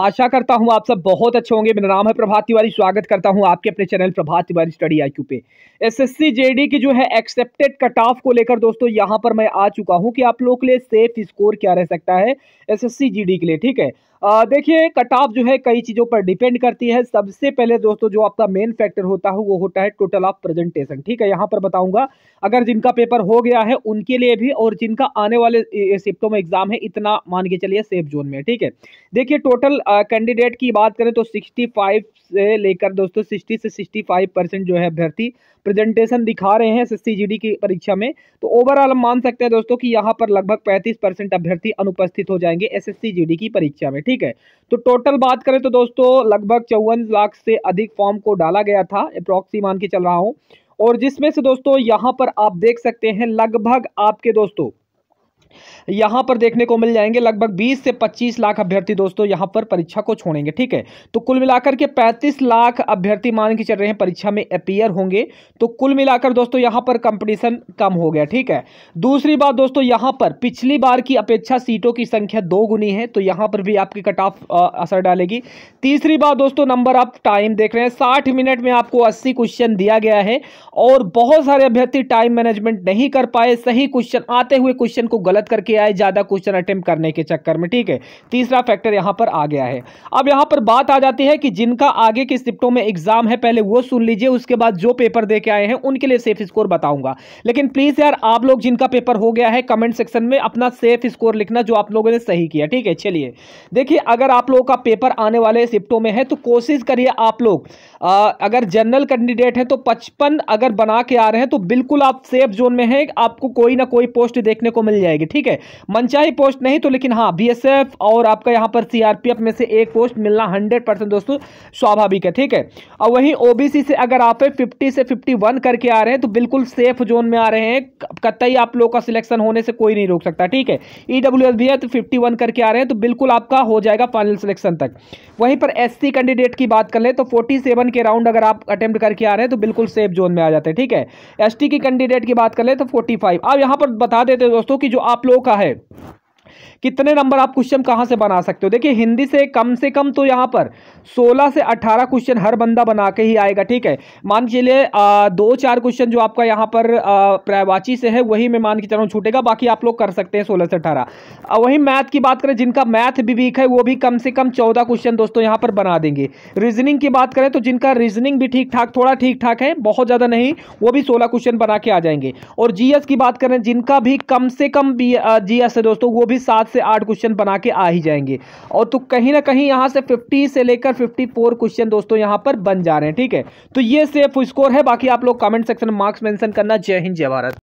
आशा करता हूं आप सब बहुत अच्छे होंगे मेरा नाम है प्रभात तिवारी स्वागत करता हूं आपके अपने चैनल प्रभात तिवारी स्टडी आई पे एसएससी जेडी की जो है एक्सेप्टेड कट ऑफ को लेकर दोस्तों यहां पर मैं आ चुका हूं कि आप लोग के लिए सेफ स्कोर क्या रह सकता है एसएससी जीडी के लिए ठीक है देखिए कट ऑफ जो है कई चीज़ों पर डिपेंड करती है सबसे पहले दोस्तों जो आपका मेन फैक्टर होता है वो होता है टोटल ऑफ प्रेजेंटेशन ठीक है यहाँ पर बताऊंगा अगर जिनका पेपर हो गया है उनके लिए भी और जिनका आने वाले शिफ्टों में एग्जाम है इतना मान के चलिए सेफ जोन में ठीक है देखिए टोटल कैंडिडेट की बात करें तो सिक्सटी से लेकर दोस्तों सिक्सटी से सिक्सटी जो है अभ्यर्थी प्रेजेंटेशन दिखा रहे हैं एस की परीक्षा में तो ओवरऑल मान सकते हैं दोस्तों कि यहाँ पर लगभग पैंतीस अभ्यर्थी अनुपस्थित हो जाएंगे एस की परीक्षा में ठीक है तो टोटल बात करें तो दोस्तों लगभग चौवन लाख से अधिक फॉर्म को डाला गया था अप्रोक्सी मान के चल रहा हूँ और जिसमें से दोस्तों यहाँ पर आप देख सकते हैं लगभग आपके दोस्तों यहां पर देखने को मिल जाएंगे लगभग 20 से 25 लाख अभ्यर्थी दोस्तों यहां पर परीक्षा को छोड़ेंगे ठीक है तो कुल मिलाकर के 35 लाख अभ्यर्थी मान के चल रहे हैं परीक्षा में अपीयर होंगे तो कुल मिलाकर दोस्तों यहां पर कंपटीशन कम हो गया ठीक है दूसरी बात दोस्तों यहां पर पिछली बार की अपेक्षा सीटों की संख्या दो गुनी है तो यहां पर भी आपकी कट ऑफ असर डालेगी तीसरी बात दोस्तों नंबर ऑफ टाइम देख रहे हैं साठ मिनट में आपको अस्सी क्वेश्चन दिया गया है और बहुत सारे अभ्यर्थी टाइम मैनेजमेंट नहीं कर पाए सही क्वेश्चन आते हुए क्वेश्चन को गलत गलत करके आए ज़्यादा क्वेश्चन अटैम्प्ट करने के चक्कर में ठीक है तीसरा फैक्टर यहाँ पर आ गया है अब यहाँ पर बात आ जाती है कि जिनका आगे के शिफ्टों में एग्जाम है पहले वो सुन लीजिए उसके बाद जो पेपर दे आए हैं उनके लिए सेफ स्कोर बताऊँगा लेकिन प्लीज़ यार आप लोग जिनका पेपर हो गया है कमेंट सेक्शन में अपना सेफ स्कोर लिखना जो आप लोगों ने सही किया ठीक है चलिए देखिए अगर आप लोगों का पेपर आने वाले शिफ्टों में है तो कोशिश करिए आप लोग आ, अगर जनरल कैंडिडेट है तो पचपन अगर बना के आ रहे हैं तो बिल्कुल आप सेफ जोन में हैं आपको कोई ना कोई पोस्ट देखने को मिल जाएगी ठीक है मनचाही पोस्ट नहीं तो लेकिन हाँ बी और आपका यहाँ पर सीआरपीएफ में से एक पोस्ट मिलना हंड्रेड परसेंट दोस्तों स्वाभाविक है ठीक है और वहीं ओ से अगर आप फिफ्टी से फिफ्टी करके आ रहे हैं तो बिल्कुल सेफ जोन में आ रहे हैं कतई आप लोग का सिलेक्शन होने से कोई नहीं रोक सकता ठीक है ईडब्ल्यू e भी है तो 51 करके आ रहे हैं तो बिल्कुल आपका हो जाएगा फाइनल सिलेक्शन तक वहीं पर एस कैंडिडेट की बात कर ले तो फोर्टी के राउंड अगर आप अटेम्प्ट करके आ रहे हैं तो बिल्कुल सेफ जोन में आ जाते हैं ठीक है एस की कैंडिडेट की बात कर ले तो फोर्टी फाइव अब यहां पर बता देते दोस्तों की जो आप आप लोगों का है कितने नंबर आप क्वेश्चन कहाँ से बना सकते हो देखिए हिंदी से कम से कम तो यहाँ पर 16 से 18 क्वेश्चन हर बंदा बना के ही आएगा ठीक है मान के चलिए दो चार क्वेश्चन जो आपका यहाँ पर प्रायवाची से है वही मैं मान के चल रहा हूँ छूटेगा बाकी आप लोग कर सकते हैं सोलह से अठारह वही मैथ की बात करें जिनका मैथ भी वीक है वो भी कम से कम चौदह क्वेश्चन दोस्तों यहाँ पर बना देंगे रीजनिंग की बात करें तो जिनका रीजनिंग भी ठीक ठाक थोड़ा ठीक ठाक है बहुत ज़्यादा नहीं वो भी सोलह क्वेश्चन बना के आ जाएंगे और जीएस की बात करें जिनका भी कम से कम जीएस है दोस्तों वो भी सात से आठ क्वेश्चन बना के आ ही जाएंगे और तो कहीं ना कहीं यहाँ से फिफ्टी से लेकर फिफ्टी फोर क्वेश्चन दोस्तों यहाँ पर बन जा रहे हैं ठीक है तो ये सेफ स्कोर है बाकी आप लोग कमेंट सेक्शन में मार्क्स मैंशन करना जय हिंद जय भारत